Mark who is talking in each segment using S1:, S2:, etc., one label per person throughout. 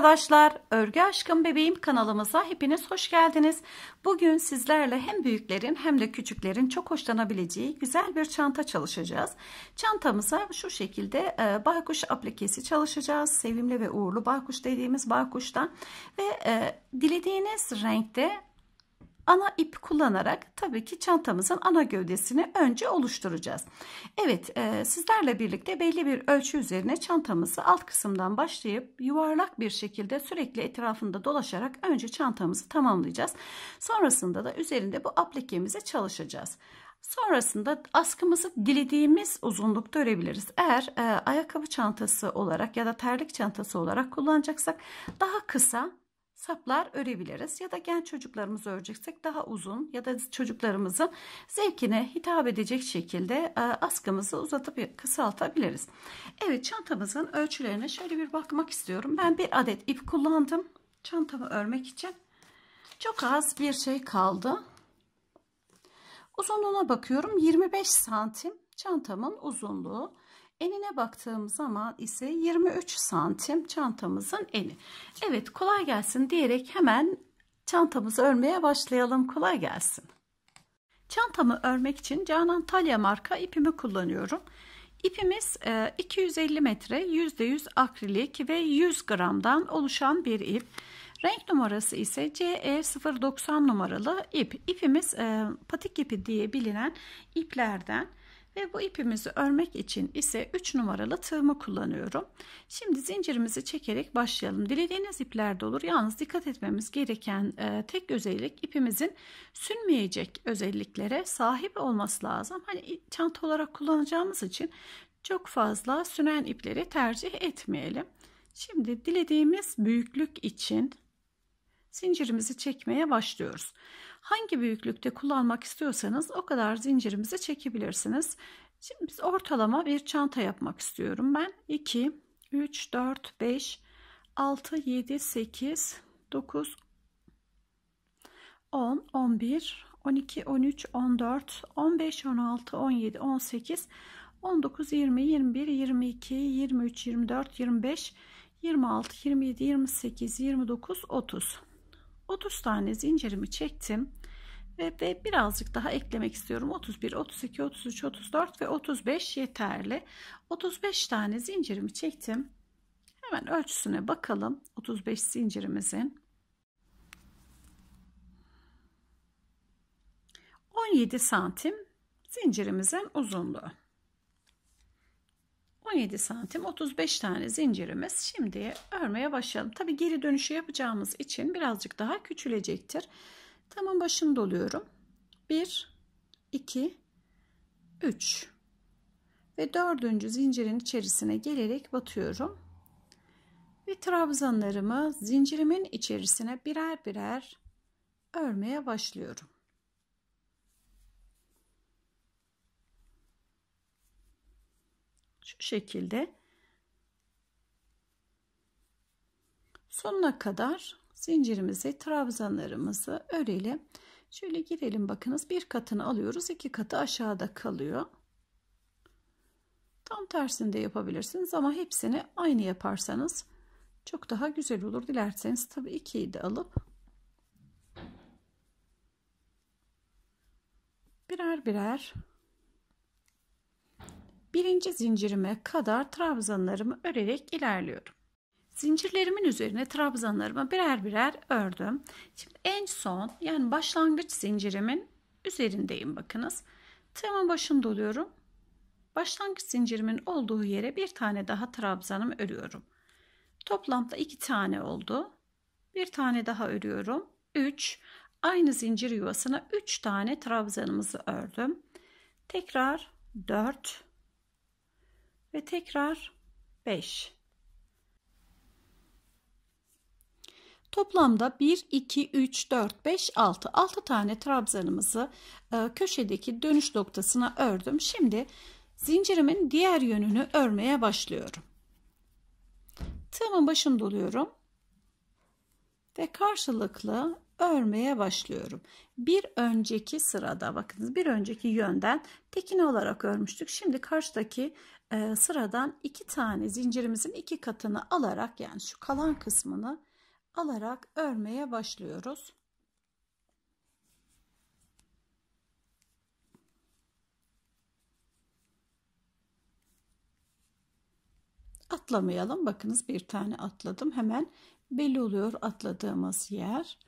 S1: arkadaşlar, Örgü Aşkım Bebeğim kanalımıza hepiniz hoş geldiniz. Bugün sizlerle hem büyüklerin hem de küçüklerin çok hoşlanabileceği güzel bir çanta çalışacağız. Çantamıza şu şekilde e, baykuş aplikesi çalışacağız. Sevimli ve uğurlu baykuş dediğimiz baykuştan ve e, dilediğiniz renkte ana ip kullanarak tabii ki çantamızın ana gövdesini önce oluşturacağız. Evet e, sizlerle birlikte belli bir ölçü üzerine çantamızı alt kısımdan başlayıp yuvarlak bir şekilde sürekli etrafında dolaşarak önce çantamızı tamamlayacağız. Sonrasında da üzerinde bu aplikemize çalışacağız. Sonrasında askımızı dilediğimiz uzunlukta örebiliriz. Eğer e, ayakkabı çantası olarak ya da terlik çantası olarak kullanacaksak daha kısa saplar örebiliriz. Ya da genç çocuklarımızı öreceksek daha uzun ya da çocuklarımızın zevkine hitap edecek şekilde e, askımızı uzatıp kısaltabiliriz. Evet çantamızın ölçülerine şöyle bir bakmak istiyorum. Ben bir adet ip kullandım çantamı örmek için. Çok az bir şey kaldı. Uzunluğuna bakıyorum 25 santim çantamın uzunluğu. Enine baktığım zaman ise 23 santim çantamızın eni. Evet kolay gelsin diyerek hemen çantamızı örmeye başlayalım. Kolay gelsin. Çantamı örmek için Canan Talya marka ipimi kullanıyorum. İpimiz 250 e, metre %100 akrilik ve 100 gramdan oluşan bir ip. Renk numarası ise CE090 numaralı ip. İpimiz e, patik ipi diye bilinen iplerden. Ve bu ipimizi örmek için ise 3 numaralı tığımı kullanıyorum. Şimdi zincirimizi çekerek başlayalım. Dilediğiniz iplerde olur. Yalnız dikkat etmemiz gereken e, tek özellik ipimizin sünmeyecek özelliklere sahip olması lazım. Hani çanta olarak kullanacağımız için çok fazla sünen ipleri tercih etmeyelim. Şimdi dilediğimiz büyüklük için zincirimizi çekmeye başlıyoruz. Hangi büyüklükte kullanmak istiyorsanız o kadar zincirimizi çekebilirsiniz. Şimdi biz ortalama bir çanta yapmak istiyorum. Ben 2, 3, 4, 5, 6, 7, 8, 9, 10, 11, 12, 13, 14, 15, 16, 17, 18, 19, 20, 21, 22, 23, 24, 25, 26, 27, 28, 29, 30. 30 tane zincirimi çektim ve, ve birazcık daha eklemek istiyorum 31 32 33 34 ve 35 yeterli 35 tane zincirimi çektim hemen ölçüsüne bakalım 35 zincirimizin 17 santim zincirimizin uzunluğu 17 santim 35 tane zincirimiz Şimdi örmeye başlayalım. Tabi geri dönüşü yapacağımız için birazcık daha küçülecektir. Tamam başını doluyorum. 1 2 3 ve dördüncü zincirin içerisine gelerek batıyorum. Ve trabzanlarımı zincirimin içerisine birer birer örmeye başlıyorum. şekilde sonuna kadar zincirimizi trabzanlarımızı örelim. Şöyle girelim bakınız bir katını alıyoruz iki katı aşağıda kalıyor. Tam tersinde yapabilirsiniz ama hepsini aynı yaparsanız çok daha güzel olur. Dilerseniz tabii ikiyi de alıp birer birer birinci zincirime kadar trabzanlarımı örerek ilerliyorum. Zincirlerimin üzerine trabzanlarımı birer birer ördüm. Şimdi en son yani başlangıç zincirimin üzerindeyim bakınız. Tığımın başında doluyorum. Başlangıç zincirimin olduğu yere bir tane daha trabzanımı örüyorum. Toplamda iki tane oldu. Bir tane daha örüyorum. Üç. Aynı zincir yuvasına üç tane trabzanımızı ördüm. Tekrar dört ve tekrar 5. Toplamda 1, 2, 3, 4, 5, 6. 6 tane trabzanımızı e, köşedeki dönüş noktasına ördüm. Şimdi zincirimin diğer yönünü örmeye başlıyorum. Tığımın başını doluyorum. Ve karşılıklı örmeye başlıyorum. Bir önceki sırada bakınız bir önceki yönden tekini olarak örmüştük. Şimdi karşıdaki e, sıradan iki tane zincirimizin iki katını alarak yani şu kalan kısmını alarak örmeye başlıyoruz. atlamayalım. Bakınız bir tane atladım. Hemen belli oluyor atladığımız yer.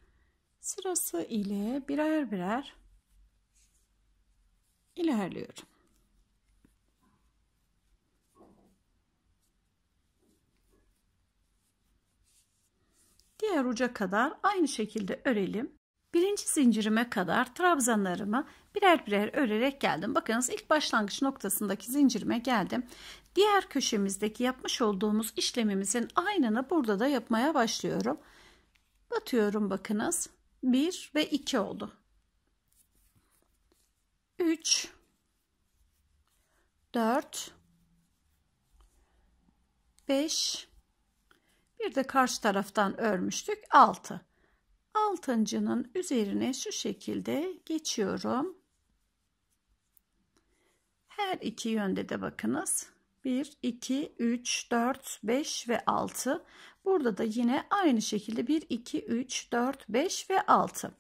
S1: Sırası ile birer birer ilerliyorum. diğer uca kadar aynı şekilde örelim. Birinci zincirime kadar trabzanlarımı birer birer örerek geldim. Bakınız ilk başlangıç noktasındaki zincirime geldim. Diğer köşemizdeki yapmış olduğumuz işlemimizin aynını burada da yapmaya başlıyorum. Batıyorum bakınız. 1 ve 2 oldu. 3 4 5 bir de karşı taraftan örmüştük 6. Altıncının üzerine şu şekilde geçiyorum. Her iki yönde de bakınız. 1, 2, 3, 4, 5 ve 6. Burada da yine aynı şekilde 1, 2, 3, 4, 5 ve 6.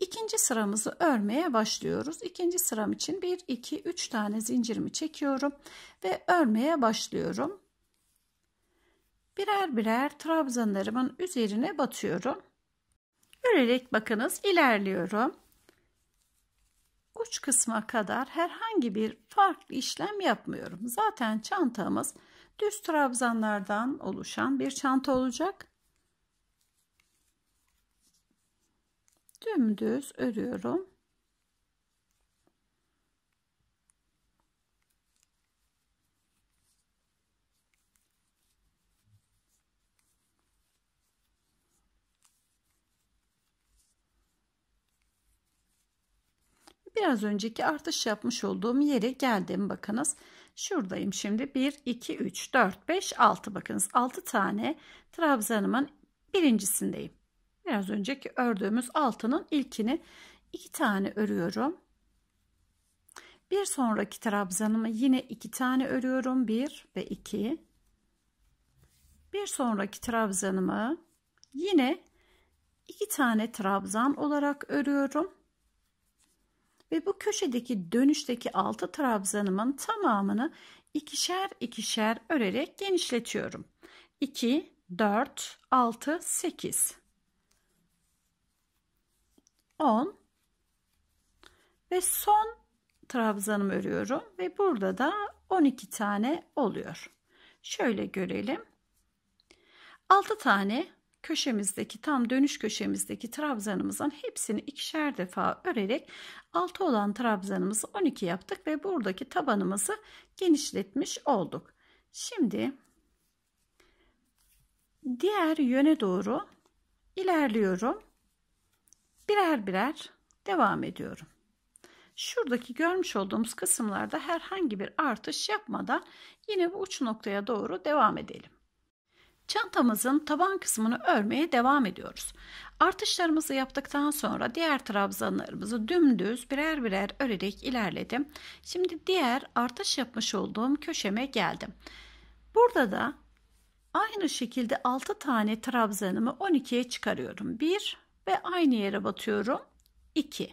S1: İkinci sıramızı örmeye başlıyoruz. İkinci sıram için 1, 2, 3 tane zincirimi çekiyorum ve örmeye başlıyorum birer birer trabzanlarımın üzerine batıyorum. Örerek bakınız ilerliyorum. Uç kısma kadar herhangi bir farklı işlem yapmıyorum. Zaten çantamız düz trabzanlardan oluşan bir çanta olacak. Dümdüz örüyorum. Biraz önceki artış yapmış olduğum yere geldim bakınız. Şuradayım şimdi 1, 2, 3, 4, 5, 6 bakınız 6 tane trabzanımın birincisindeyim. Biraz önceki ördüğümüz altının ilkini 2 tane örüyorum. Bir sonraki trabzanımı yine 2 tane örüyorum 1 ve 2. Bir sonraki trabzanımı yine 2 tane trabzan olarak örüyorum. Ve bu köşedeki dönüşteki altı trabzanımın tamamını ikişer ikişer örerek genişletiyorum. 2, 4, 6, 8, 10 ve son trabzanımı örüyorum ve burada da 12 tane oluyor. Şöyle görelim. 6 tane köşemizdeki tam dönüş köşemizdeki trabzanımızın hepsini ikişer defa örerek 6 olan trabzanımızı 12 yaptık ve buradaki tabanımızı genişletmiş olduk. Şimdi diğer yöne doğru ilerliyorum. Birer birer devam ediyorum. Şuradaki görmüş olduğumuz kısımlarda herhangi bir artış yapmadan yine bu uç noktaya doğru devam edelim. Çantamızın taban kısmını örmeye devam ediyoruz. Artışlarımızı yaptıktan sonra diğer trabzanlarımızı dümdüz birer birer örerek ilerledim. Şimdi diğer artış yapmış olduğum köşeme geldim. Burada da aynı şekilde 6 tane trabzanımı 12'ye çıkarıyorum. 1 ve aynı yere batıyorum. 2.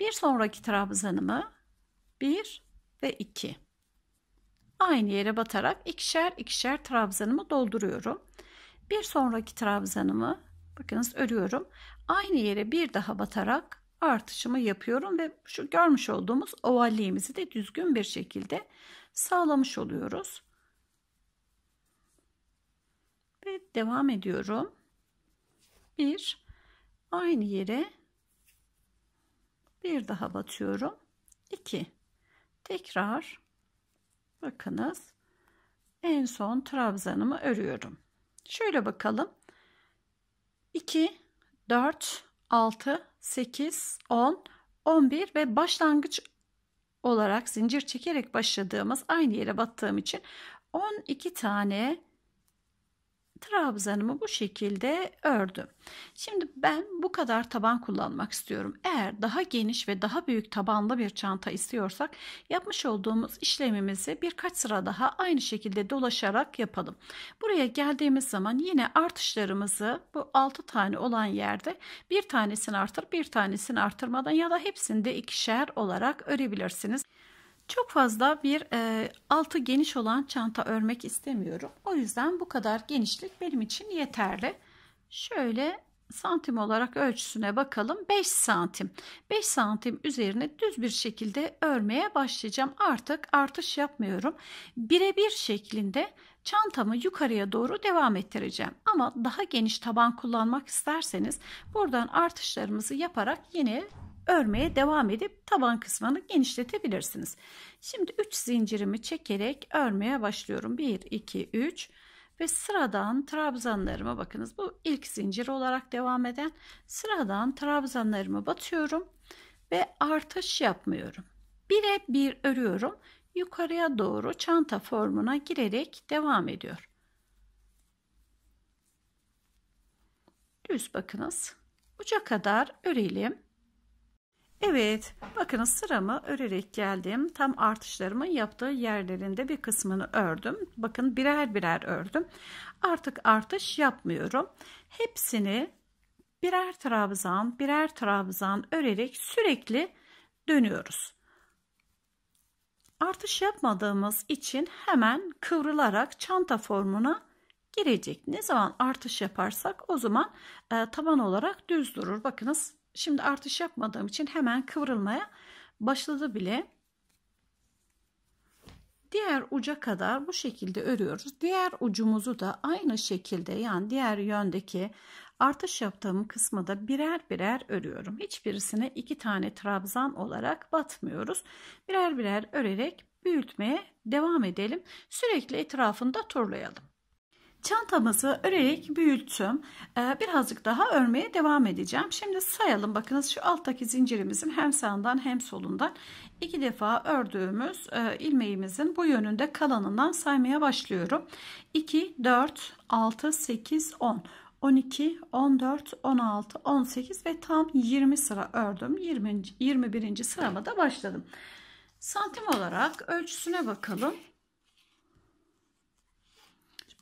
S1: Bir sonraki trabzanımı 1 ve 2 aynı yere batarak ikişer ikişer trabzanımı dolduruyorum. Bir sonraki trabzanımı bakınız örüyorum. Aynı yere bir daha batarak artışımı yapıyorum ve şu görmüş olduğumuz ovalliğimizi de düzgün bir şekilde sağlamış oluyoruz. Ve devam ediyorum. Bir aynı yere bir daha batıyorum. 2 tekrar Bakınız en son trabzanımı örüyorum. Şöyle bakalım. 2, 4, 6, 8, 10, 11 ve başlangıç olarak zincir çekerek başladığımız aynı yere battığım için 12 tane trabzanımı bu şekilde ördüm. Şimdi ben bu kadar taban kullanmak istiyorum. Eğer daha geniş ve daha büyük tabanlı bir çanta istiyorsak yapmış olduğumuz işlemimizi birkaç sıra daha aynı şekilde dolaşarak yapalım. Buraya geldiğimiz zaman yine artışlarımızı bu 6 tane olan yerde bir tanesini artır bir tanesini artırmadan ya da hepsinde ikişer olarak örebilirsiniz. Çok fazla bir e, altı geniş olan çanta örmek istemiyorum. O yüzden bu kadar genişlik benim için yeterli. Şöyle santim olarak ölçüsüne bakalım 5 santim 5 santim üzerine düz bir şekilde örmeye başlayacağım artık artış yapmıyorum birebir şeklinde çantamı yukarıya doğru devam ettireceğim ama daha geniş taban kullanmak isterseniz buradan artışlarımızı yaparak yine örmeye devam edip taban kısmını genişletebilirsiniz. Şimdi 3 zincirimi çekerek örmeye başlıyorum. 1, 2, 3 ve sıradan trabzanlarımı bakınız bu ilk zincir olarak devam eden sıradan trabzanlarımı batıyorum ve artış yapmıyorum. Bire bir örüyorum. Yukarıya doğru çanta formuna girerek devam ediyor. Düz bakınız. Uca kadar örelim. Evet bakınız sıramı örerek geldim. Tam artışlarımın yaptığı yerlerinde bir kısmını ördüm. Bakın birer birer ördüm. Artık artış yapmıyorum. Hepsini birer trabzan birer trabzan örerek sürekli dönüyoruz. Artış yapmadığımız için hemen kıvrılarak çanta formuna girecek. Ne zaman artış yaparsak o zaman e, taban olarak düz durur. Bakınız Şimdi artış yapmadığım için hemen kıvrılmaya başladı bile. Diğer uca kadar bu şekilde örüyoruz. Diğer ucumuzu da aynı şekilde yani diğer yöndeki artış yaptığım kısmı da birer birer örüyorum. Hiçbirisine iki tane trabzan olarak batmıyoruz. Birer birer örerek büyütmeye devam edelim. Sürekli etrafında turlayalım. Çantamızı örerek büyüttüm. Ee, birazcık daha örmeye devam edeceğim. Şimdi sayalım. Bakınız şu alttaki zincirimizin hem sağından hem solundan iki defa ördüğümüz e, ilmeğimizin bu yönünde kalanından saymaya başlıyorum. 2, 4, 6, 8, 10. 12, 14, 16, 18 ve tam 20 sıra ördüm. 20. 21. sırama başladım. Santim olarak ölçüsüne bakalım.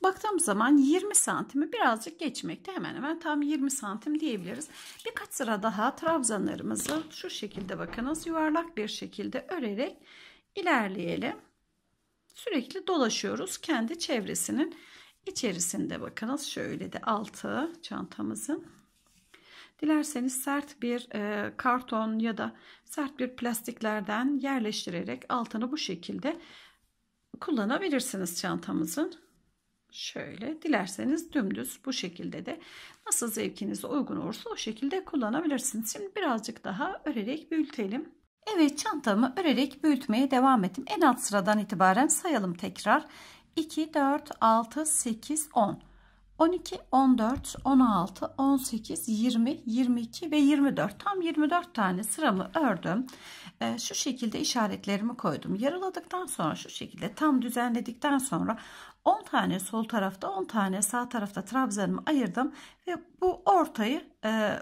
S1: Baktığım zaman 20 santimi birazcık geçmekte hemen hemen tam 20 santim diyebiliriz. Birkaç sıra daha trabzanlarımızı şu şekilde bakınız yuvarlak bir şekilde örerek ilerleyelim. Sürekli dolaşıyoruz kendi çevresinin içerisinde bakınız şöyle de altı çantamızın Dilerseniz sert bir e, karton ya da sert bir plastiklerden yerleştirerek altını bu şekilde kullanabilirsiniz çantamızın. Şöyle dilerseniz dümdüz bu şekilde de nasıl zevkinize uygun olursa o şekilde kullanabilirsiniz. Şimdi birazcık daha örerek büyütelim. Evet çantamı örerek büyütmeye devam ettim. En alt sıradan itibaren sayalım tekrar. 2, 4, 6, 8, 10. 12, 14, 16, 18, 20, 22 ve 24. Tam 24 tane sıramı ördüm. Ee, şu şekilde işaretlerimi koydum. Yaraladıktan sonra şu şekilde tam düzenledikten sonra 10 tane sol tarafta 10 tane sağ tarafta trabzanımı ayırdım ve bu ortayı e,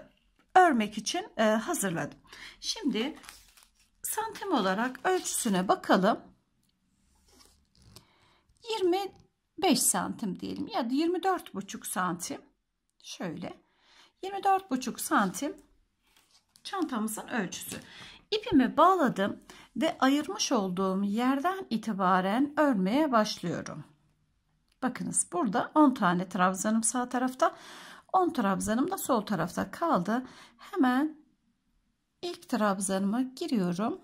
S1: örmek için e, hazırladım. Şimdi santim olarak ölçüsüne bakalım. 25 santim diyelim ya da 24 buçuk santim şöyle 24 buçuk santim çantamızın ölçüsü İpimi bağladım ve ayırmış olduğum yerden itibaren örmeye başlıyorum Bakınız burada 10 tane trabzanım sağ tarafta. 10 trabzanım da sol tarafta kaldı. Hemen ilk trabzanıma giriyorum.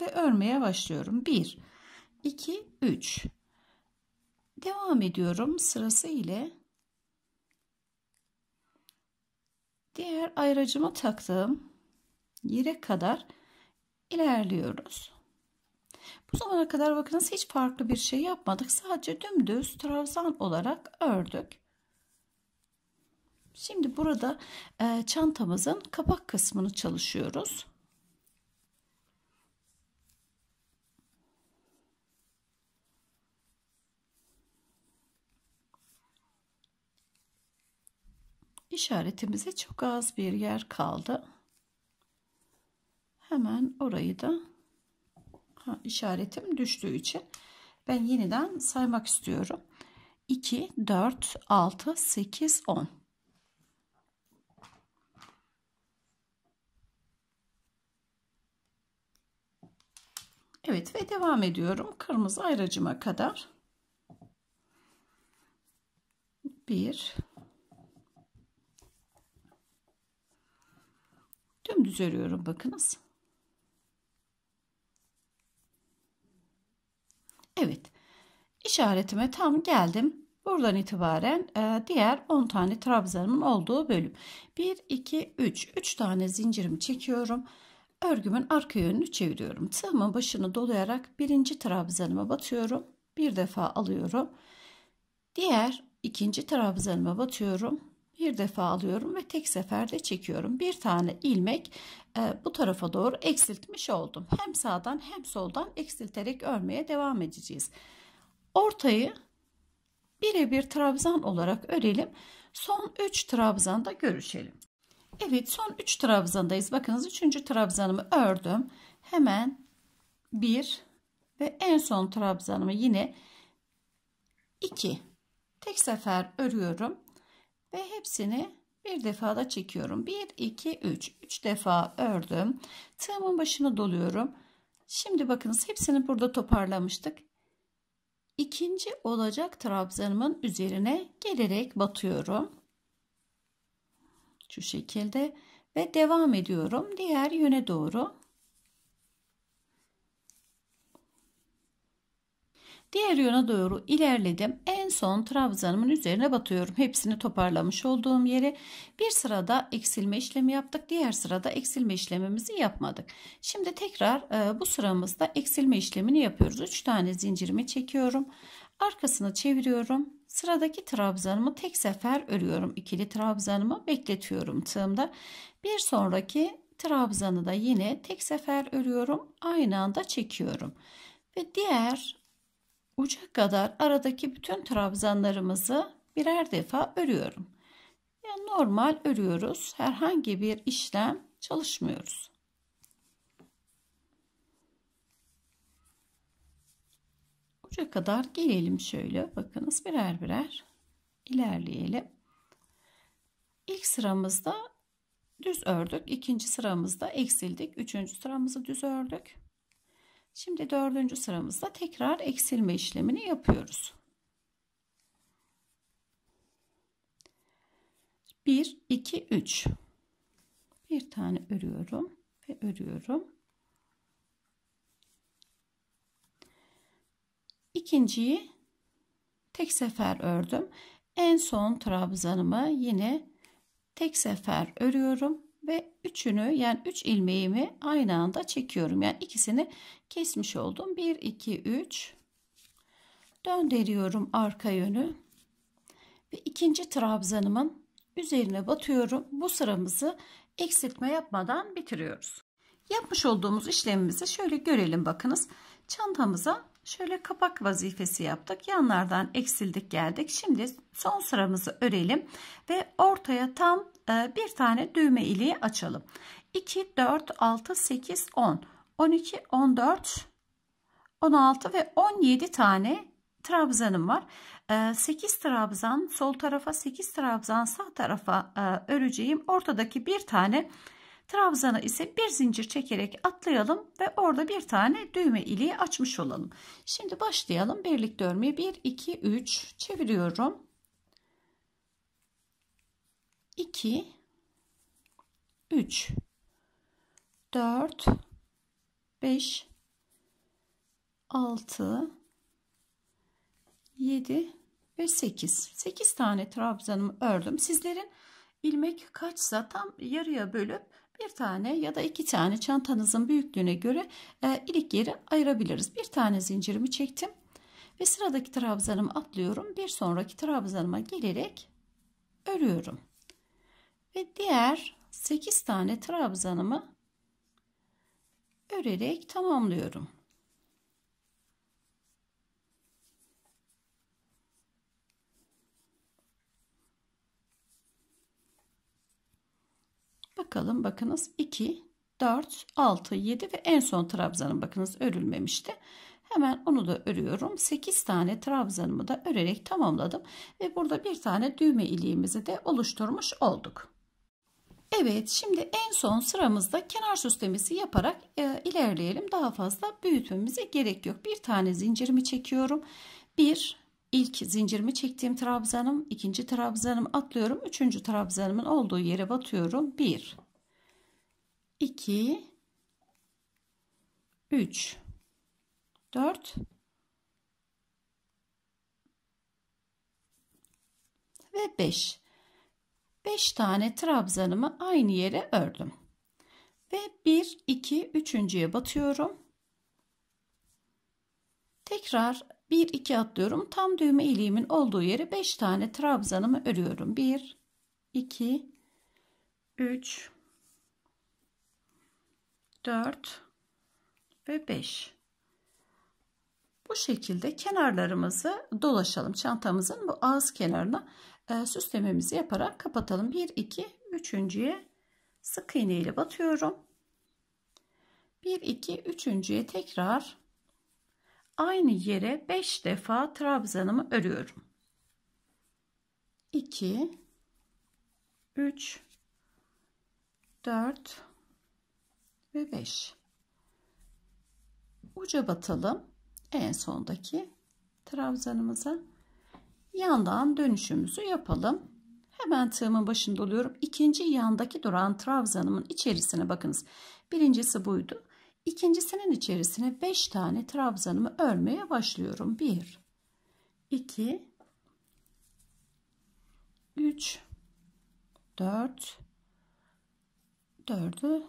S1: Ve örmeye başlıyorum. 1, 2, 3. Devam ediyorum sırası ile. Diğer ayracıma taktığım yere kadar ilerliyoruz. Bu zamana kadar bakınız hiç farklı bir şey yapmadık. Sadece dümdüz trabzan olarak ördük. Şimdi burada e, çantamızın kapak kısmını çalışıyoruz. İşaretimize çok az bir yer kaldı. Hemen orayı da ha, işaretim düştüğü için ben yeniden saymak istiyorum. 2, 4, 6, 8, 10. Evet ve devam ediyorum. Kırmızı ayracıma kadar. 1 Dümdüz örüyorum bakınız. Evet. İşaretime tam geldim. Buradan itibaren e, diğer 10 tane trabzanın olduğu bölüm. 1, 2, 3. 3 tane zincirimi çekiyorum. Örgümün arka yönünü çeviriyorum. Tığımın başını dolayarak birinci trabzanıma batıyorum. Bir defa alıyorum. Diğer ikinci trabzanıma batıyorum bir defa alıyorum ve tek seferde çekiyorum. Bir tane ilmek e, bu tarafa doğru eksiltmiş oldum. Hem sağdan hem soldan eksilterek örmeye devam edeceğiz. Ortayı birebir trabzan olarak örelim. Son 3 trabzanda görüşelim. Evet son 3 trabzandayız. Bakınız 3. trabzanımı ördüm. Hemen 1 ve en son trabzanımı yine 2 tek sefer örüyorum ve hepsini bir defa da çekiyorum. 1 2 3 3 defa ördüm. Tığımın başını doluyorum. Şimdi bakınız hepsini burada toparlamıştık. İkinci olacak trabzanımın üzerine gelerek batıyorum. Şu şekilde ve devam ediyorum diğer yöne doğru Diğer yöne doğru ilerledim. En son trabzanımın üzerine batıyorum. Hepsini toparlamış olduğum yere bir sırada eksilme işlemi yaptık. Diğer sırada eksilme işlemimizi yapmadık. Şimdi tekrar e, bu sıramızda eksilme işlemini yapıyoruz. 3 tane zincirimi çekiyorum. Arkasını çeviriyorum. Sıradaki trabzanımı tek sefer örüyorum. İkili trabzanımı bekletiyorum tığımda. Bir sonraki trabzanı da yine tek sefer örüyorum. Aynı anda çekiyorum. Ve diğer uca kadar aradaki bütün trabzanlarımızı birer defa örüyorum. Yani normal örüyoruz. Herhangi bir işlem çalışmıyoruz. Uca kadar gelelim şöyle. Bakınız birer birer ilerleyelim. İlk sıramızda düz ördük. ikinci sıramızda eksildik. Üçüncü sıramızı düz ördük. Şimdi dördüncü sıramızda tekrar eksilme işlemini yapıyoruz. 1, 2, 3. Bir tane örüyorum ve örüyorum. İkinciyi tek sefer ördüm. En son trabzanımı yine tek sefer örüyorum ve üçünü yani üç ilmeğimi aynı anda çekiyorum. Yani ikisini kesmiş oldum. 1 2 3 döndürüyorum arka yönü ve ikinci trabzanımın üzerine batıyorum. Bu sıramızı eksiltme yapmadan bitiriyoruz. Yapmış olduğumuz işlemimizi şöyle görelim bakınız. Çantamıza Şöyle kapak vazifesi yaptık. Yanlardan eksildik geldik. Şimdi son sıramızı örelim ve ortaya tam e, bir tane düğme iliği açalım. 2, 4, 6, 8, 10, 12, 14, 16 ve 17 tane trabzanım var. 8 e, trabzan sol tarafa 8 trabzan sağ tarafa e, öreceğim. Ortadaki bir tane Trabzana ise bir zincir çekerek atlayalım ve orada bir tane düğme iliği açmış olalım. Şimdi başlayalım birlikte örmeye 1 2 3 çeviriyorum. 2 3 4 5 6 7 ve 8. 8 tane trabzanımı ördüm. Sizlerin ilmek kaçsa tam yarıya bölüp bir tane ya da iki tane çantanızın büyüklüğüne göre e, ilik yeri ayırabiliriz. Bir tane zincirimi çektim ve sıradaki trabzanımı atlıyorum. Bir sonraki trabzanıma gelerek örüyorum. Ve diğer 8 tane trabzanımı örerek tamamlıyorum. Bakalım bakınız 2, 4, 6, 7 ve en son trabzanım bakınız örülmemişti. Hemen onu da örüyorum. 8 tane trabzanımı da örerek tamamladım. Ve burada bir tane düğme iliğimizi de oluşturmuş olduk. Evet şimdi en son sıramızda kenar süslemesi yaparak e, ilerleyelim. Daha fazla büyütmemize gerek yok. Bir tane zincirimi çekiyorum. 1, ilk zincirimi çektiğim trabzanım, ikinci trabzanım atlıyorum. Üçüncü trabzanımın olduğu yere batıyorum. 1 2 3 4 ve 5. 5 tane trabzanımı aynı yere ördüm. Ve 1 2 üçüncüye batıyorum. Tekrar 1 2 atlıyorum. Tam düğme iliğimin olduğu yere 5 tane trabzanımı örüyorum. 1 2 3 4 ve 5 bu şekilde kenarlarımızı dolaşalım çantamızın bu ağız kenarına e, süslememizi yaparak kapatalım 1 2 üçüncüye sık iğne ile batıyorum 1 2 üçüncüye tekrar Aynı yere 5 defa trabzanımı örüyorum. 2 3 4 ve 5 uca batalım en sondaki trabzanımıza yandan dönüşümüzü yapalım hemen tığımın başında oluyorum İkinci yandaki duran trabzanımın içerisine bakınız birincisi buydu İkincisinin içerisine 5 tane trabzanımı örmeye başlıyorum. 1 2 3 4 4'ü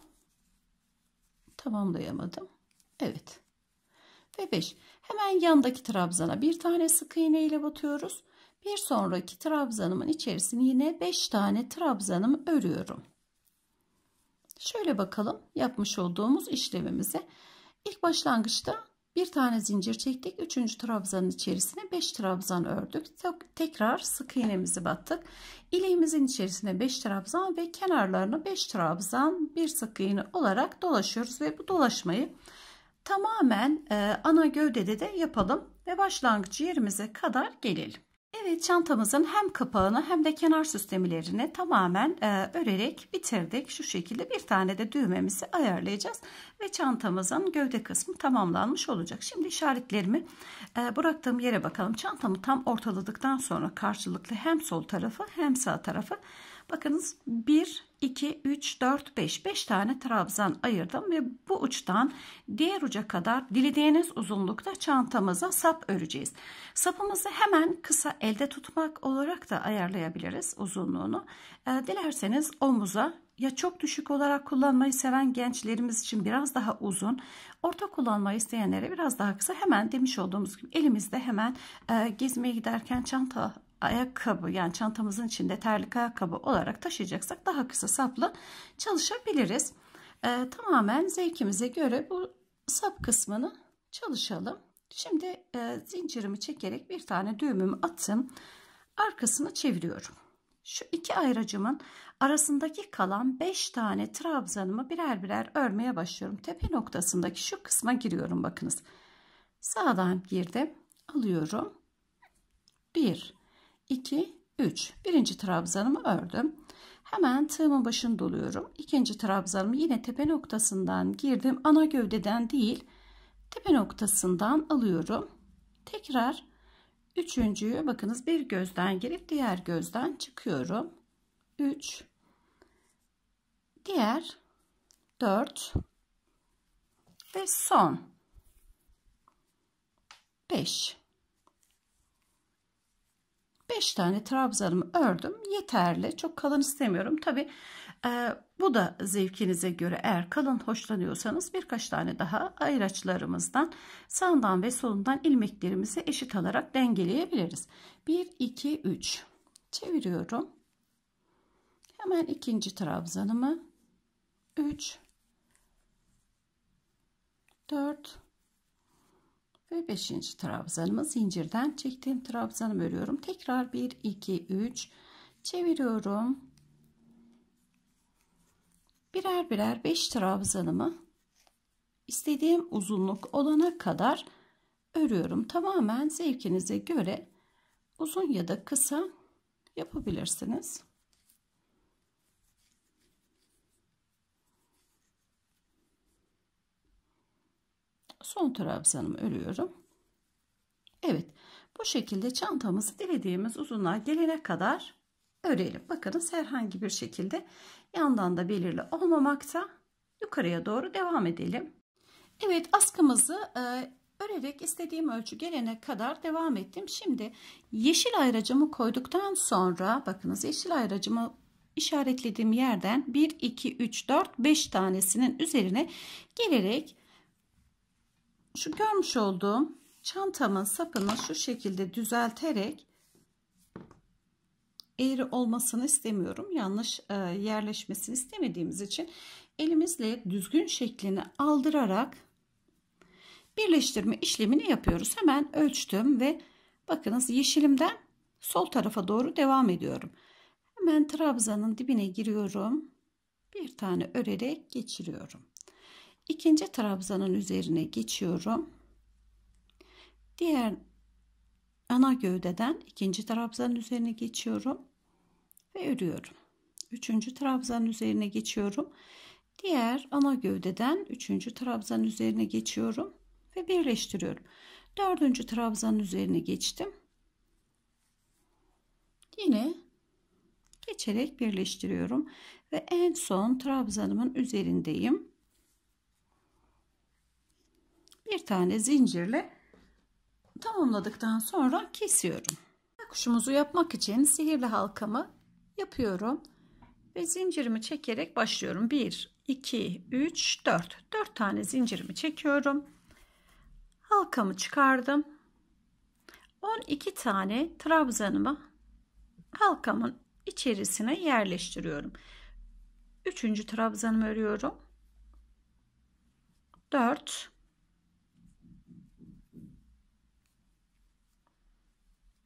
S1: tamamlayamadım. Evet. Ve 5. Hemen yandaki trabzana bir tane sık iğne ile batıyoruz. Bir sonraki trabzanımın içerisini yine 5 tane trabzanımı örüyorum. Şöyle bakalım yapmış olduğumuz işlemimize. İlk başlangıçta bir tane zincir çektik. Üçüncü trabzanın içerisine beş trabzan ördük. Tekrar sık iğnemizi battık. İliğimizin içerisine beş trabzan ve kenarlarını beş trabzan bir sık iğne olarak dolaşıyoruz ve bu dolaşmayı tamamen e, ana gövdede de yapalım ve başlangıç yerimize kadar gelelim. Evet çantamızın hem kapağını hem de kenar süslemelerini tamamen e, örerek bitirdik. Şu şekilde bir tane de düğmemizi ayarlayacağız ve çantamızın gövde kısmı tamamlanmış olacak. Şimdi işaretlerimi e, bıraktığım yere bakalım. Çantamı tam ortaladıktan sonra karşılıklı hem sol tarafı hem sağ tarafı Bakınız 1, 2, 3, 4, 5. 5 tane trabzan ayırdım ve bu uçtan diğer uca kadar dilediğiniz uzunlukta çantamıza sap öreceğiz. Sapımızı hemen kısa elde tutmak olarak da ayarlayabiliriz uzunluğunu. Ee, dilerseniz omuza ya çok düşük olarak kullanmayı seven gençlerimiz için biraz daha uzun, orta kullanmayı isteyenlere biraz daha kısa. Hemen demiş olduğumuz gibi elimizde hemen e, gezmeye giderken çanta ayakkabı yani çantamızın içinde terlik ayakkabı olarak taşıyacaksak daha kısa saplı çalışabiliriz. Ee, tamamen zevkimize göre bu sap kısmını çalışalım. Şimdi e, zincirimi çekerek bir tane düğümümü attım. Arkasını çeviriyorum. Şu iki ayracımın arasındaki kalan 5 tane trabzanımı birer birer örmeye başlıyorum. Tepe noktasındaki şu kısma giriyorum bakınız. Sağdan girdim. Alıyorum. 1 2, 3. Birinci trabzanımı ördüm. Hemen tığımın başını doluyorum. İkinci trabzanımı yine tepe noktasından girdim. Ana gövdeden değil tepe noktasından alıyorum. Tekrar üçüncüyü bakınız bir gözden girip diğer gözden çıkıyorum. 3 diğer 4 ve son 5 5 tane trabzanımı ördüm. Yeterli. Çok kalın istemiyorum. Tabi e, bu da zevkinize göre eğer kalın hoşlanıyorsanız birkaç tane daha ayraçlarımızdan sağdan ve solundan ilmeklerimizi eşit alarak dengeleyebiliriz. 1, 2, 3 çeviriyorum. Hemen ikinci trabzanımı 3 4 ve 5. trabzanımı zincirden çektiğim trabzanımı örüyorum. Tekrar 1 2 3 çeviriyorum. Birer birer 5 trabzanımı istediğim uzunluk olana kadar örüyorum. Tamamen zevkinize göre uzun ya da kısa yapabilirsiniz. Son trabzanımı örüyorum. Evet. Bu şekilde çantamızı dilediğimiz uzunluğa gelene kadar örelim. Bakınız herhangi bir şekilde yandan da belirli olmamakta. Yukarıya doğru devam edelim. Evet askımızı e, örerek istediğim ölçü gelene kadar devam ettim. Şimdi yeşil ayracımı koyduktan sonra bakınız yeşil ayracımı işaretlediğim yerden 1, 2, 3, 4, 5 tanesinin üzerine gelerek şu görmüş olduğum çantamın sapını şu şekilde düzelterek eğri olmasını istemiyorum. Yanlış e, yerleşmesini istemediğimiz için elimizle düzgün şeklini aldırarak birleştirme işlemini yapıyoruz. Hemen ölçtüm ve bakınız yeşilimden sol tarafa doğru devam ediyorum. Hemen trabzanın dibine giriyorum. Bir tane örerek geçiriyorum ikinci trabzanın üzerine geçiyorum. Diğer ana gövdeden ikinci trabzanın üzerine geçiyorum ve örüyorum. Üçüncü trabzanın üzerine geçiyorum. Diğer ana gövdeden üçüncü trabzanın üzerine geçiyorum ve birleştiriyorum. Dördüncü trabzanın üzerine geçtim. Yine geçerek birleştiriyorum ve en son trabzanımın üzerindeyim bir tane zincirle tamamladıktan sonra kesiyorum. Kuşumuzu yapmak için sihirli halkamı yapıyorum ve zincirimi çekerek başlıyorum. 1 2 3 4 4 tane zincirimi çekiyorum. Halkamı çıkardım. 12 tane trabzanımı halkamın içerisine yerleştiriyorum. 3. trabzanımı örüyorum. 4 5 6 7 8 9 10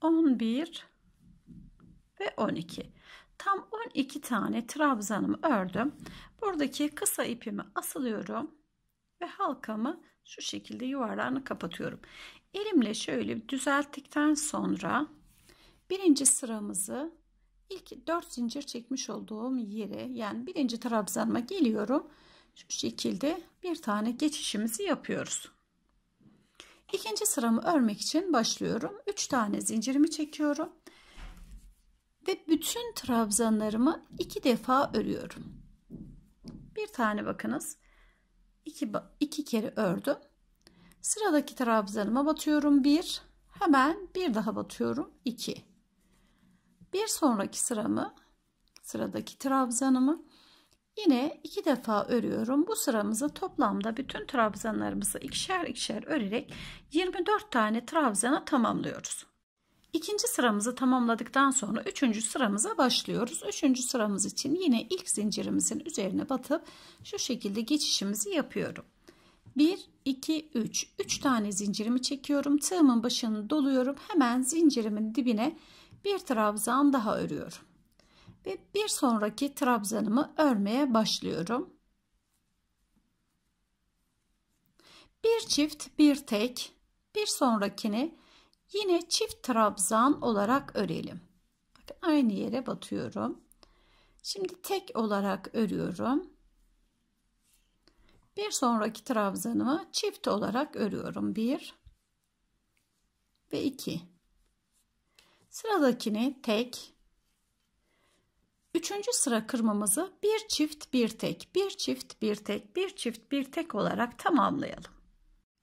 S1: 11 ve 12 tam 12 tane trabzanımı ördüm buradaki kısa ipimi asılıyorum ve halkamı şu şekilde yuvarlarını kapatıyorum. Elimle şöyle düzelttikten sonra birinci sıramızı ilk 4 zincir çekmiş olduğum yere yani birinci trabzanıma geliyorum. Şu şekilde bir tane geçişimizi yapıyoruz. İkinci sıramı örmek için başlıyorum. 3 tane zincirimi çekiyorum. Ve bütün trabzanlarımı iki defa örüyorum. Bir tane bakınız 2, 2 kere ördüm. Sıradaki trabzanıma batıyorum 1. Hemen bir daha batıyorum 2. Bir sonraki sıramı sıradaki trabzanımı yine iki defa örüyorum. Bu sıramızı toplamda bütün trabzanlarımızı ikişer ikişer örerek 24 tane trabzana tamamlıyoruz. İkinci sıramızı tamamladıktan sonra üçüncü sıramıza başlıyoruz. Üçüncü sıramız için yine ilk zincirimizin üzerine batıp şu şekilde geçişimizi yapıyorum. 1, 2, 3. 3 tane zincirimi çekiyorum. Tığımın başını doluyorum. Hemen zincirimin dibine bir trabzan daha örüyorum. Ve bir sonraki trabzanımı örmeye başlıyorum. Bir çift, bir tek. Bir sonrakini Yine çift trabzan olarak örelim. Bakın aynı yere batıyorum. Şimdi tek olarak örüyorum. Bir sonraki trabzanımı çift olarak örüyorum. 1 ve 2. Sıradakini tek. Üçüncü sıra kırmamızı bir çift bir tek, bir çift bir tek, bir çift bir tek olarak tamamlayalım.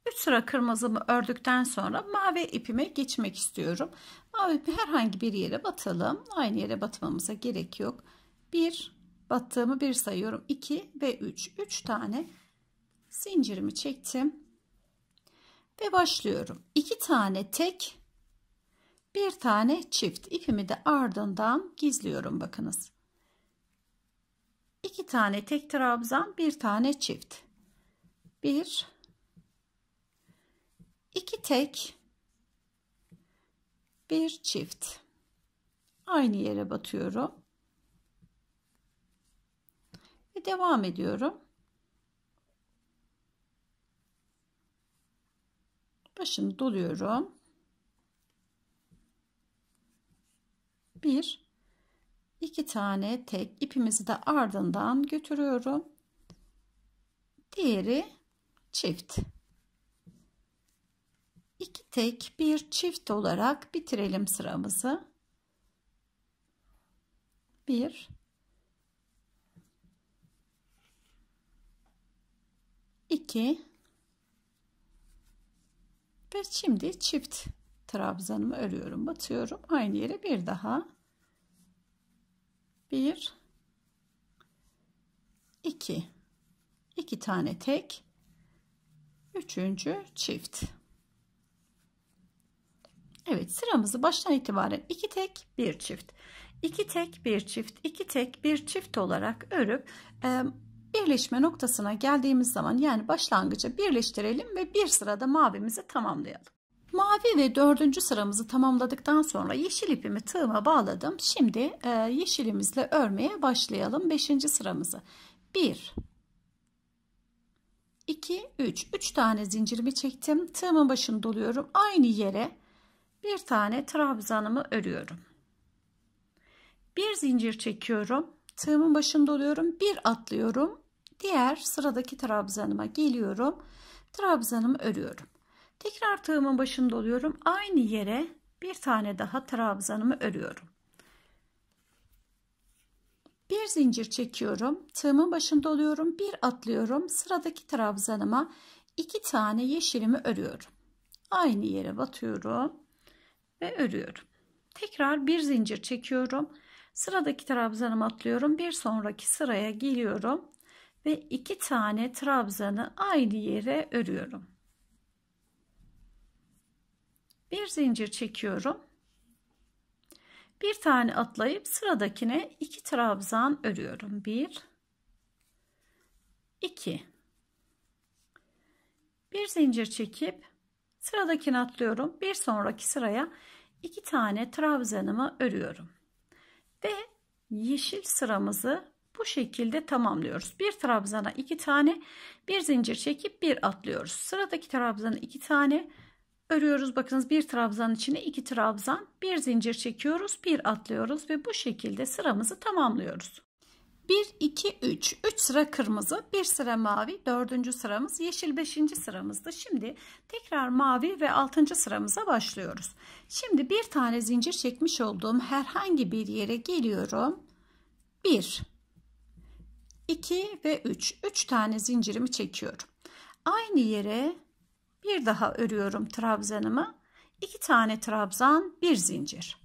S1: 3 sıra kırmızımı ördükten sonra mavi ipime geçmek istiyorum. Mavi ipi herhangi bir yere batalım. Aynı yere batmamıza gerek yok. 1 battığımı 1 sayıyorum. 2 ve 3. 3 tane zincirimi çektim. Ve başlıyorum. 2 tane tek, 1 tane çift. ipimi de ardından gizliyorum bakınız. 2 tane tek trabzan, 1 tane çift. 1 2 tek bir çift aynı yere batıyorum ve devam ediyorum başını doluyorum bir iki tane tek ipimizi de ardından götürüyorum diğeri çift iki tek bir çift olarak bitirelim sıramızı. Bir, iki ve şimdi çift trabzanımı örüyorum batıyorum aynı yere bir daha bir iki iki tane tek üçüncü çift Evet sıramızı baştan itibaren iki tek bir çift. iki tek bir çift iki tek bir çift olarak örüp e, birleşme noktasına geldiğimiz zaman yani başlangıca birleştirelim ve bir sırada mavimizi tamamlayalım. Mavi ve dördüncü sıramızı tamamladıktan sonra yeşil ipimi tığıma bağladım. Şimdi e, yeşilimizle örmeye başlayalım. Beşinci sıramızı. Bir, iki üç üç tane zincirimi çektim. Tığımın başını doluyorum. Aynı yere bir tane trabzanımı örüyorum. Bir zincir çekiyorum. Tığımın başında oluyorum. Bir atlıyorum. Diğer sıradaki trabzanıma geliyorum. Trabzanımı örüyorum. Tekrar tığımın başında oluyorum. Aynı yere bir tane daha trabzanımı örüyorum. Bir zincir çekiyorum. Tığımın başında oluyorum. Bir atlıyorum. Sıradaki trabzanıma iki tane yeşilimi örüyorum. Aynı yere batıyorum ve örüyorum. Tekrar bir zincir çekiyorum. Sıradaki trabzanımı atlıyorum. Bir sonraki sıraya geliyorum ve iki tane trabzanı aynı yere örüyorum. Bir zincir çekiyorum. Bir tane atlayıp sıradakine iki trabzan örüyorum. Bir, iki. Bir zincir çekip sıradakine atlıyorum. Bir sonraki sıraya iki tane trabzanımı örüyorum. Ve yeşil sıramızı bu şekilde tamamlıyoruz. Bir trabzana iki tane bir zincir çekip bir atlıyoruz. Sıradaki trabzanı iki tane örüyoruz. Bakınız bir trabzan içine iki trabzan bir zincir çekiyoruz bir atlıyoruz ve bu şekilde sıramızı tamamlıyoruz. 1, 2, 3. 3 sıra kırmızı, 1 sıra mavi, 4. sıramız yeşil 5. sıramızdı Şimdi tekrar mavi ve 6. sıramıza başlıyoruz. Şimdi bir tane zincir çekmiş olduğum herhangi bir yere geliyorum. 1, 2 ve 3. 3 tane zincirimi çekiyorum. Aynı yere bir daha örüyorum trabzanımı. 2 tane trabzan, bir zincir.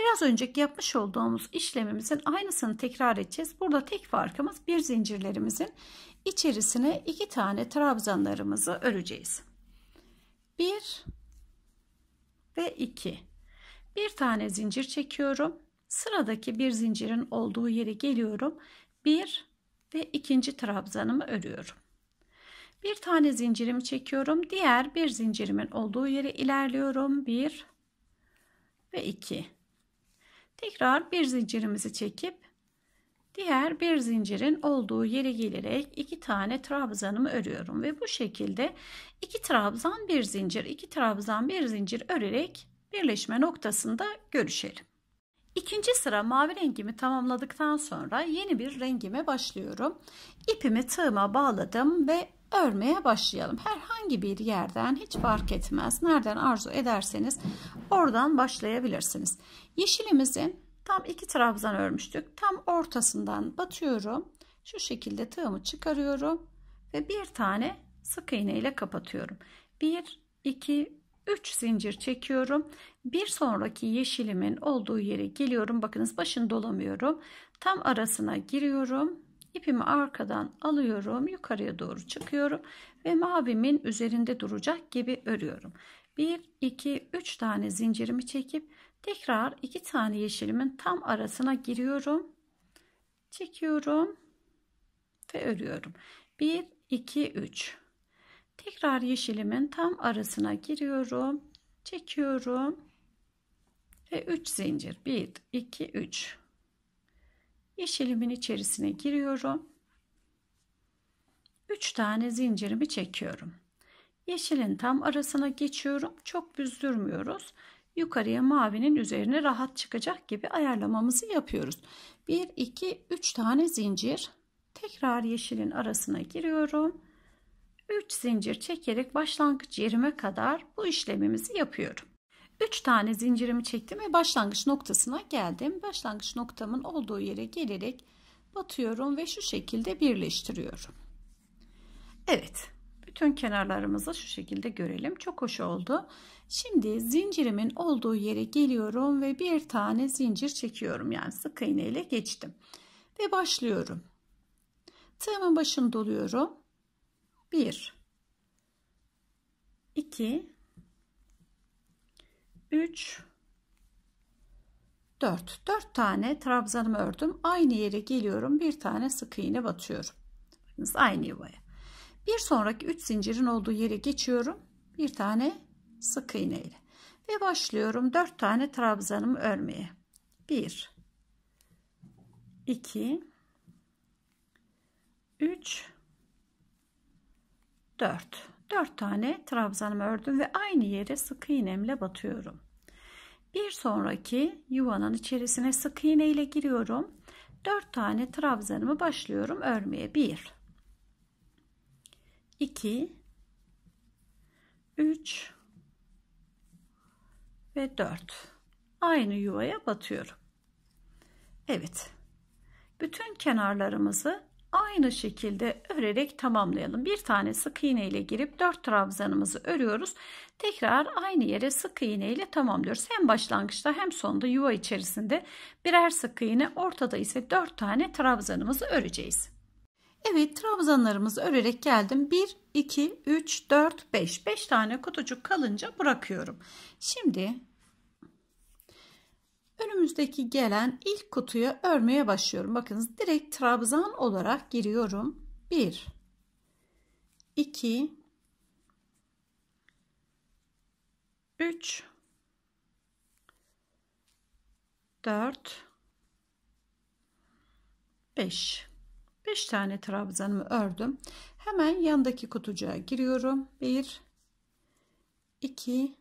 S1: Biraz önceki yapmış olduğumuz işlemimizin aynısını tekrar edeceğiz. Burada tek farkımız bir zincirlerimizin içerisine iki tane trabzanlarımızı öreceğiz. 1 ve 2. Bir tane zincir çekiyorum. Sıradaki bir zincirin olduğu yere geliyorum. 1 ve ikinci trabzanımı örüyorum. Bir tane zincirimi çekiyorum. Diğer bir zincirimin olduğu yere ilerliyorum. 1 ve 2. Tekrar bir zincirimizi çekip diğer bir zincirin olduğu yere gelerek iki tane trabzanımı örüyorum ve bu şekilde iki trabzan bir zincir, iki trabzan bir zincir örerek birleşme noktasında görüşelim. İkinci sıra mavi rengimi tamamladıktan sonra yeni bir rengime başlıyorum. İpimi tığıma bağladım ve örmeye başlayalım. Herhangi bir yerden hiç fark etmez. Nereden arzu ederseniz oradan başlayabilirsiniz. Yeşilimizin tam iki trabzan örmüştük. Tam ortasından batıyorum. Şu şekilde tığımı çıkarıyorum ve bir tane sık iğne ile kapatıyorum. 1 2 3 zincir çekiyorum. Bir sonraki yeşilimin olduğu yere geliyorum. Bakınız başını dolamıyorum. Tam arasına giriyorum İpimi arkadan alıyorum. Yukarıya doğru çıkıyorum. Ve mavimin üzerinde duracak gibi örüyorum. 1, 2, 3 tane zincirimi çekip tekrar 2 tane yeşilimin tam arasına giriyorum. Çekiyorum. Ve örüyorum. 1, 2, 3. Tekrar yeşilimin tam arasına giriyorum. Çekiyorum. Ve 3 zincir. 1, 2, 3. Yeşilimin içerisine giriyorum. 3 tane zincirimi çekiyorum. Yeşilin tam arasına geçiyorum. Çok büzdürmüyoruz. Yukarıya mavinin üzerine rahat çıkacak gibi ayarlamamızı yapıyoruz. 1, 2, 3 tane zincir. Tekrar yeşilin arasına giriyorum. 3 zincir çekerek başlangıç yerime kadar bu işlemimizi yapıyorum. 3 tane zincirimi çektim ve başlangıç noktasına geldim. Başlangıç noktamın olduğu yere gelerek batıyorum ve şu şekilde birleştiriyorum. Evet. Bütün kenarlarımızı şu şekilde görelim. Çok hoş oldu. Şimdi zincirimin olduğu yere geliyorum ve bir tane zincir çekiyorum. Yani sık iğne ile geçtim. Ve başlıyorum. Tığımın başını doluyorum. 1 2 3 4 4 tane trabzanımı ördüm aynı yere geliyorum bir tane sık iğne batıyorum Bakınız aynı yuvaya bir sonraki 3 zincirin olduğu yere geçiyorum bir tane sık iğne ile ve başlıyorum 4 tane trabzanımı örmeye 1 2 3 4 4 tane trabzanımı ördüm ve aynı yere sık iğnemle batıyorum. Bir sonraki yuvanın içerisine sık iğne ile giriyorum. 4 tane trabzanımı başlıyorum örmeye. 1 2 3 ve 4 aynı yuvaya batıyorum. Evet bütün kenarlarımızı aynı şekilde örerek tamamlayalım. Bir tane sık iğne ile girip dört trabzanımızı örüyoruz. Tekrar aynı yere sık iğne ile tamamlıyoruz. Hem başlangıçta hem sonda yuva içerisinde birer sık iğne ortada ise dört tane trabzanımızı öreceğiz. Evet trabzanlarımızı örerek geldim. 1, 2, 3, 4, 5. 5 tane kutucuk kalınca bırakıyorum. Şimdi Önümüzdeki gelen ilk kutuya örmeye başlıyorum. Bakınız direkt trabzan olarak giriyorum. 1 2 3 4 5 5 tane trabzanımı ördüm. Hemen yandaki kutucuğa giriyorum. 1 2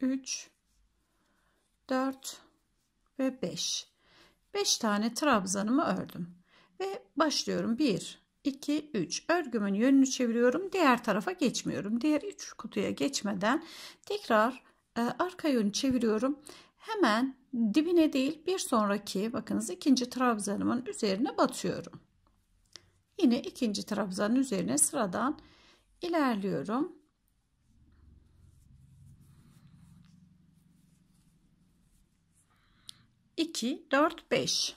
S1: 3 4 ve 5. 5 tane trabzanımı ördüm. Ve başlıyorum. 1, 2, 3. Örgümün yönünü çeviriyorum. Diğer tarafa geçmiyorum. Diğer 3 kutuya geçmeden tekrar e, arka yönü çeviriyorum. Hemen dibine değil bir sonraki bakınız ikinci trabzanımın üzerine batıyorum. Yine ikinci trabzanın üzerine sıradan ilerliyorum. 2, 4, 5,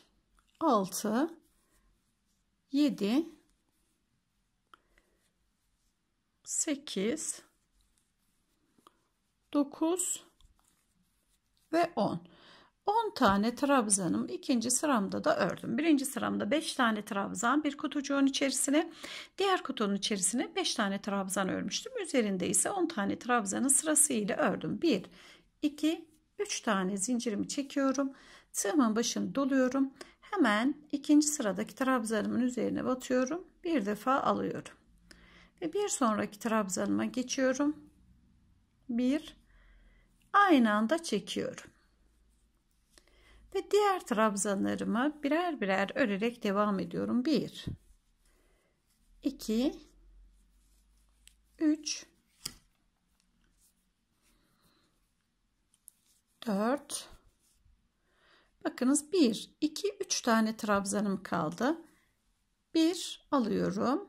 S1: 6, 7, 8, 9 ve 10. 10 tane trabzanım ikinci sıramda da ördüm. Birinci sıramda 5 tane trabzan bir kutucuğun içerisine diğer kutunun içerisine 5 tane trabzan örmüştüm. Üzerinde ise 10 tane trabzanın sırasıyla ördüm. 1, 2, 3 tane zincirimi çekiyorum. Tığımın başını doluyorum. Hemen ikinci sıradaki trabzanımın üzerine batıyorum. Bir defa alıyorum. Ve bir sonraki trabzanıma geçiyorum. Bir. Aynı anda çekiyorum. Ve diğer trabzanlarımı birer birer örerek devam ediyorum. Bir. 2 Üç. 4 Bakınız 1, 2, 3 tane trabzanım kaldı. 1 alıyorum.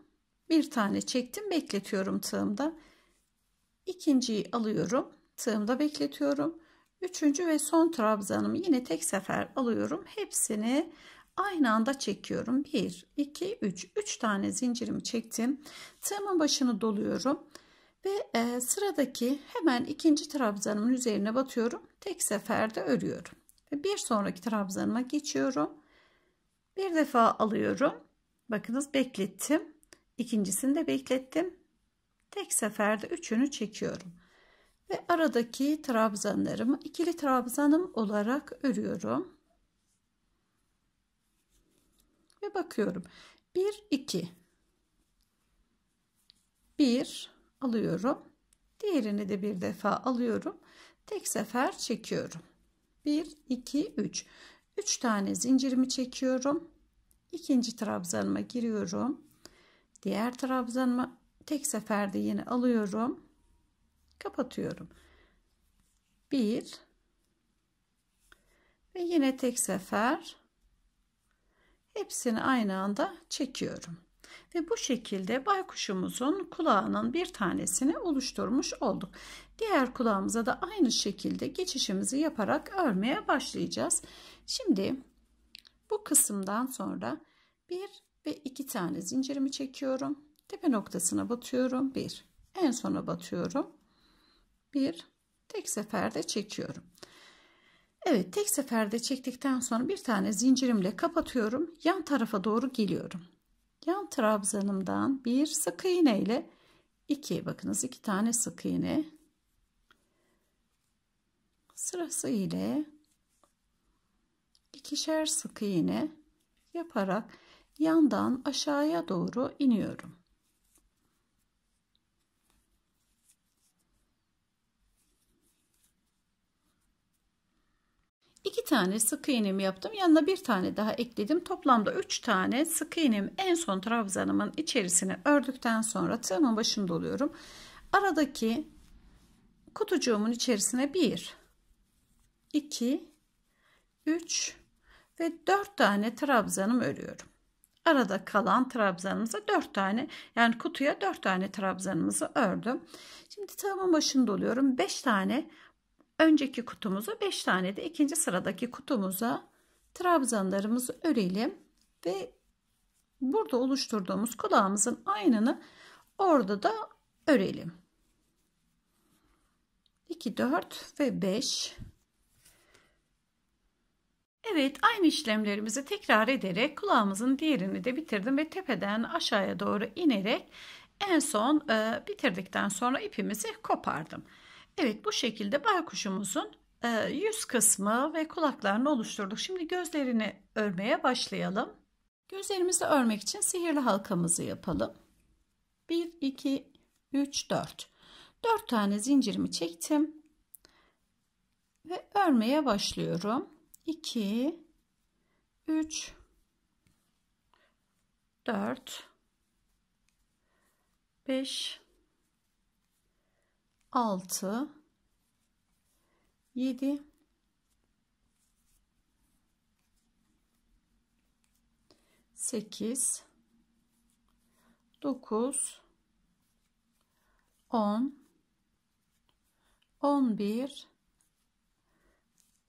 S1: Bir tane çektim bekletiyorum tığımda. İkinciyi alıyorum. Tığımda bekletiyorum. Üçüncü ve son trabzanımı yine tek sefer alıyorum. Hepsini aynı anda çekiyorum. 1, 2, 3. 3 tane zincirimi çektim. Tığımın başını doluyorum. Ve e, sıradaki hemen ikinci trabzanımın üzerine batıyorum. Tek seferde örüyorum. Ve bir sonraki trabzanıma geçiyorum. Bir defa alıyorum. Bakınız beklettim. İkincisini de beklettim. Tek seferde üçünü çekiyorum. Ve aradaki trabzanlarımı ikili trabzanım olarak örüyorum. Ve bakıyorum. 1 2 1 alıyorum. Diğerini de bir defa alıyorum. Tek sefer çekiyorum. 1 2 3 3 tane zincirimi çekiyorum ikinci trabzanıma giriyorum diğer trabzanıma tek seferde yine alıyorum kapatıyorum 1 ve yine tek sefer hepsini aynı anda çekiyorum ve bu şekilde baykuşumuzun kulağının bir tanesini oluşturmuş olduk. Diğer kulağımıza da aynı şekilde geçişimizi yaparak örmeye başlayacağız. Şimdi bu kısımdan sonra bir ve iki tane zincirimi çekiyorum. Tepe noktasına batıyorum. Bir. En sona batıyorum. Bir. Tek seferde çekiyorum. Evet tek seferde çektikten sonra bir tane zincirimle kapatıyorum. Yan tarafa doğru geliyorum yan trabzanımdan bir sık iğne ile iki bakınız iki tane sık iğne sırası ile ikişer sık iğne yaparak yandan aşağıya doğru iniyorum. 2 tane sık iğnemi yaptım. Yanına bir tane daha ekledim. Toplamda 3 tane sık iğnemi en son trabzanımın içerisine ördükten sonra tığımın başında oluyorum. Aradaki kutucuğumun içerisine 1 2 3 ve 4 tane trabzanımı örüyorum. Arada kalan trabzanımıza 4 tane yani kutuya 4 tane trabzanımızı ördüm. Şimdi tığımın başında oluyorum. 5 tane önceki kutumuzu 5 tane de ikinci sıradaki kutumuza trabzanlarımızı örelim ve burada oluşturduğumuz kulağımızın aynını orada da örelim. 2 4 ve 5 Evet aynı işlemlerimizi tekrar ederek kulağımızın diğerini de bitirdim ve tepeden aşağıya doğru inerek en son e, bitirdikten sonra ipimizi kopardım. Evet bu şekilde baykuşumuzun e, yüz kısmı ve kulaklarını oluşturduk. Şimdi gözlerini örmeye başlayalım. Gözlerimizi örmek için sihirli halkamızı yapalım. 1, 2, 3, 4. 4 tane zincirimi çektim. Ve örmeye başlıyorum. 2, 3, 4, 5, 6 7 8 9 10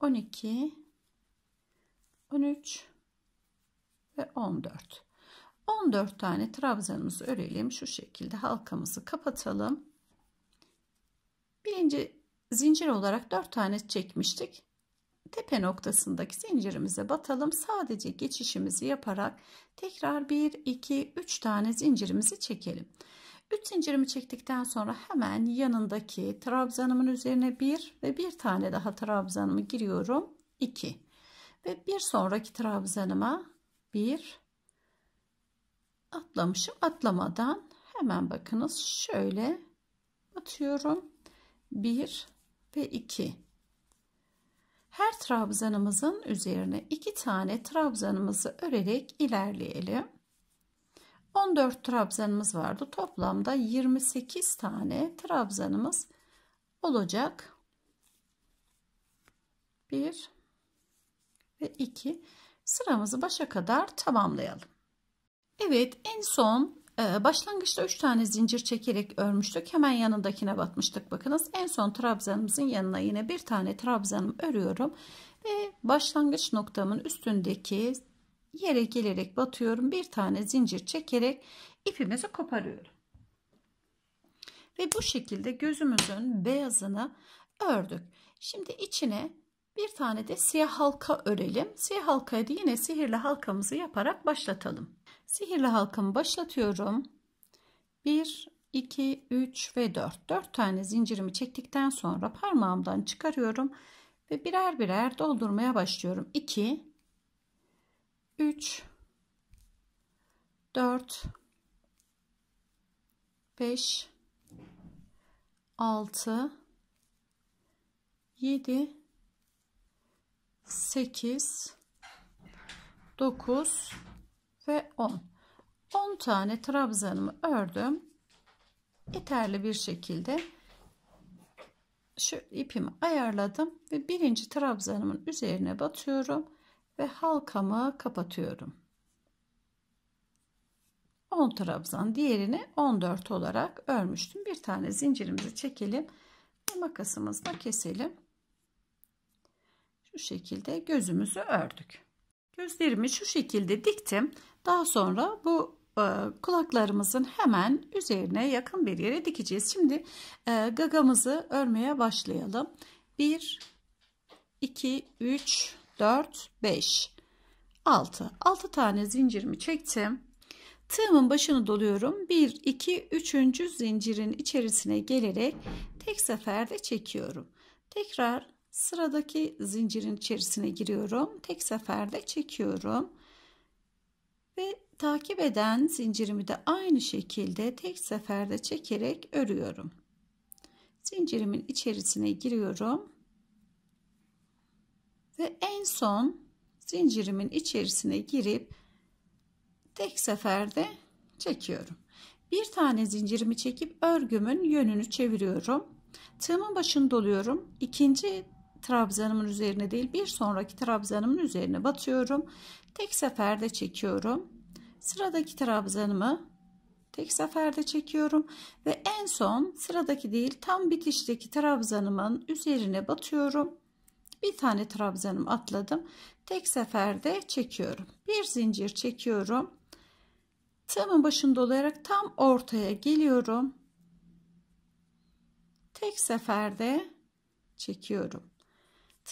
S1: 11 12 13 ve 14 14 tane trabzanımızı örelim şu şekilde halkamızı kapatalım birinci zincir olarak dört tane çekmiştik tepe noktasındaki zincirimize batalım sadece geçişimizi yaparak tekrar 1 2 3 tane zincirimizi çekelim 3 zincirimi çektikten sonra hemen yanındaki trabzanımın üzerine 1 ve bir tane daha trabzanımı giriyorum 2 ve bir sonraki trabzanıma 1 atlamışım atlamadan hemen bakınız şöyle atıyorum 1 ve 2 her trabzanımızın üzerine 2 tane trabzanımızı örerek ilerleyelim 14 trabzanımız vardı toplamda 28 tane trabzanımız olacak 1 ve 2 sıramızı başa kadar tamamlayalım Evet en son ee, başlangıçta 3 tane zincir çekerek örmüştük. Hemen yanındakine batmıştık. Bakınız en son trabzanımızın yanına yine bir tane trabzanım örüyorum. Ve başlangıç noktamın üstündeki yere gelerek batıyorum. Bir tane zincir çekerek ipimizi koparıyorum. Ve bu şekilde gözümüzün beyazını ördük. Şimdi içine bir tane de siyah halka örelim. Siyah halkayı da yine sihirli halkamızı yaparak başlatalım. Sihirli halkamı başlatıyorum. 1, 2, 3 ve 4. 4 tane zincirimi çektikten sonra parmağımdan çıkarıyorum ve birer birer doldurmaya başlıyorum. 2, 3, 4, 5, 6, 7, 8, 9, ve 10. 10 tane trabzanımı ördüm. İterli bir şekilde şu ipimi ayarladım ve birinci trabzanımın üzerine batıyorum ve halkamı kapatıyorum. 10 trabzan diğerini 14 olarak örmüştüm. Bir tane zincirimizi çekelim ve makasımızla keselim. Şu şekilde gözümüzü ördük. Gözlerimi şu şekilde diktim. Daha sonra bu e, kulaklarımızın hemen üzerine yakın bir yere dikeceğiz. Şimdi e, gagamızı örmeye başlayalım. 1, 2, 3, 4, 5, 6. 6 tane zincirimi çektim. Tığımın başını doluyorum. 1, 2, 3. zincirin içerisine gelerek tek seferde çekiyorum. Tekrar Sıradaki zincirin içerisine giriyorum. Tek seferde çekiyorum. Ve takip eden zincirimi de aynı şekilde tek seferde çekerek örüyorum. Zincirimin içerisine giriyorum. Ve en son zincirimin içerisine girip tek seferde çekiyorum. Bir tane zincirimi çekip örgümün yönünü çeviriyorum. Tığımın başını doluyorum. İkinci trabzanımın üzerine değil bir sonraki trabzanımın üzerine batıyorum. Tek seferde çekiyorum. Sıradaki trabzanımı tek seferde çekiyorum ve en son sıradaki değil tam bitişteki trabzanımın üzerine batıyorum. Bir tane trabzanım atladım. Tek seferde çekiyorum. Bir zincir çekiyorum. Tığımın başını dolayarak tam ortaya geliyorum. Tek seferde çekiyorum.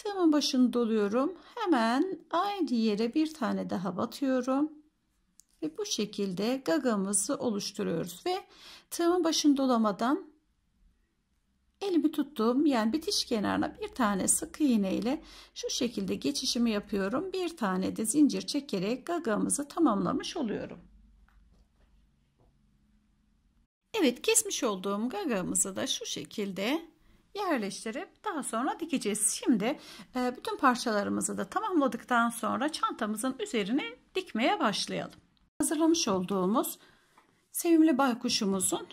S1: Tığımın başını doluyorum. Hemen aynı yere bir tane daha batıyorum. Ve bu şekilde gagamızı oluşturuyoruz. Ve tığımın başını dolamadan elimi tuttuğum yani bitiş kenarına bir tane sık iğne ile şu şekilde geçişimi yapıyorum. Bir tane de zincir çekerek gagamızı tamamlamış oluyorum. Evet kesmiş olduğum gagamızı da şu şekilde yerleştirip daha sonra dikeceğiz. Şimdi e, bütün parçalarımızı da tamamladıktan sonra çantamızın üzerine dikmeye başlayalım. Hazırlamış olduğumuz sevimli baykuşumuzun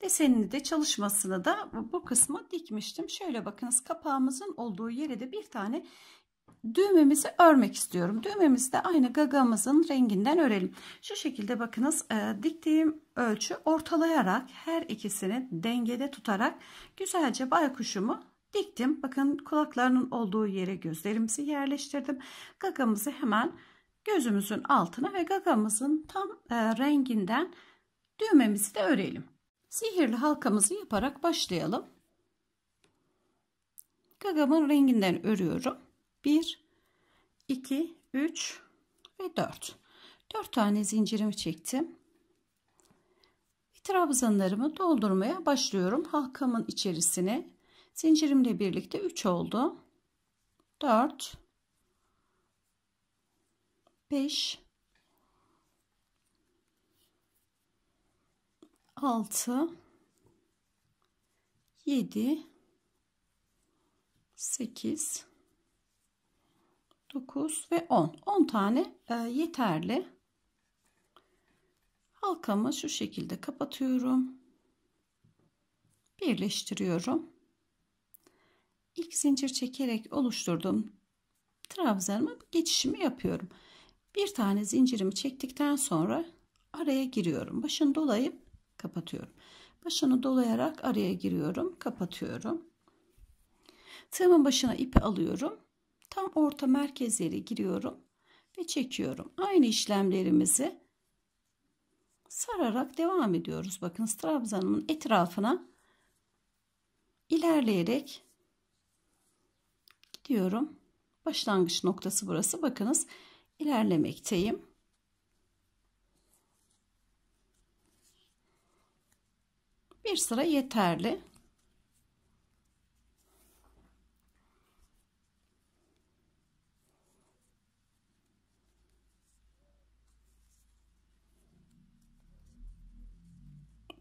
S1: desenini de çalışmasını da bu kısmı dikmiştim. Şöyle bakınız kapağımızın olduğu yere de bir tane düğmemizi örmek istiyorum. Düğmemizi de aynı gagamızın renginden örelim. Şu şekilde bakınız e, diktiğim ölçü ortalayarak her ikisini dengede tutarak güzelce baykuşumu diktim. Bakın kulaklarının olduğu yere gözlerimizi yerleştirdim. Gagamızı hemen gözümüzün altına ve gagamızın tam e, renginden düğmemizi de örelim. Sihirli halkamızı yaparak başlayalım. Gagamın renginden örüyorum. 1 2 3 ve 4 4 tane zincirimi çektim trabzanlarımı doldurmaya başlıyorum halkamın içerisine zincirimle birlikte 3 oldu 4 5 6 7 8 9 ve 10. 10 tane e, yeterli. Halkamı şu şekilde kapatıyorum. Birleştiriyorum. İlk zincir çekerek oluşturduğum trabzanıma geçişimi yapıyorum. Bir tane zincirimi çektikten sonra araya giriyorum. Başını dolayıp kapatıyorum. Başını dolayarak araya giriyorum, kapatıyorum. Tığımın başına ipi alıyorum tam orta merkezleri giriyorum ve çekiyorum. Aynı işlemlerimizi sararak devam ediyoruz. Bakın trabzanımın etrafına ilerleyerek gidiyorum. Başlangıç noktası burası. Bakınız ilerlemekteyim. Bir sıra yeterli.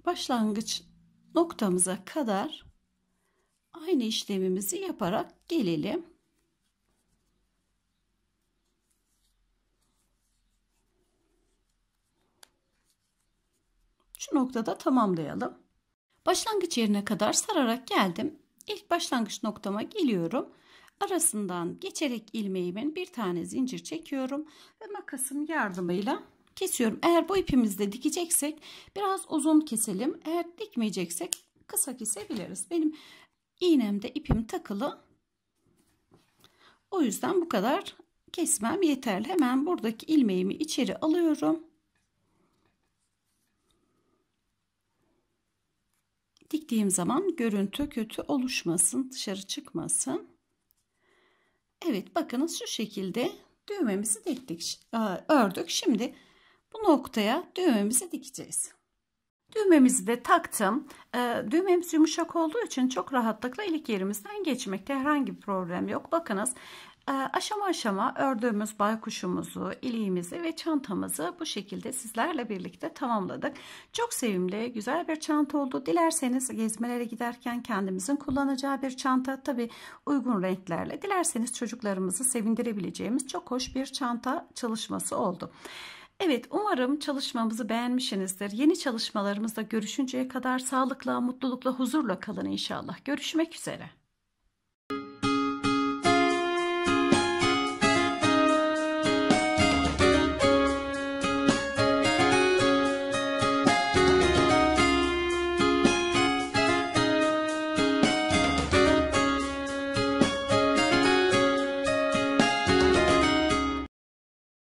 S1: başlangıç noktamıza kadar aynı işlemimizi yaparak gelelim. Şu noktada tamamlayalım. Başlangıç yerine kadar sararak geldim. İlk başlangıç noktama geliyorum. Arasından geçerek ilmeğimin bir tane zincir çekiyorum ve makasım yardımıyla kesiyorum. Eğer bu ipimizde dikeceksek biraz uzun keselim. Eğer dikmeyeceksek kısa kesebiliriz. Benim iğnemde ipim takılı. O yüzden bu kadar kesmem yeterli. Hemen buradaki ilmeğimi içeri alıyorum. Diktiğim zaman görüntü kötü oluşmasın, dışarı çıkmasın. Evet bakınız şu şekilde düğmemizi diktik, ördük. Şimdi bu noktaya düğmemizi dikeceğiz. Düğmemizi de taktım. Ee, düğmemiz yumuşak olduğu için çok rahatlıkla ilik yerimizden geçmekte herhangi bir problem yok. Bakınız e, aşama aşama ördüğümüz baykuşumuzu, iliğimizi ve çantamızı bu şekilde sizlerle birlikte tamamladık. Çok sevimli, güzel bir çanta oldu. Dilerseniz gezmelere giderken kendimizin kullanacağı bir çanta tabi uygun renklerle. Dilerseniz çocuklarımızı sevindirebileceğimiz çok hoş bir çanta çalışması oldu. Evet, umarım çalışmamızı beğenmişsinizdir. Yeni çalışmalarımızda görüşünceye kadar sağlıkla, mutlulukla, huzurla kalın inşallah. Görüşmek üzere.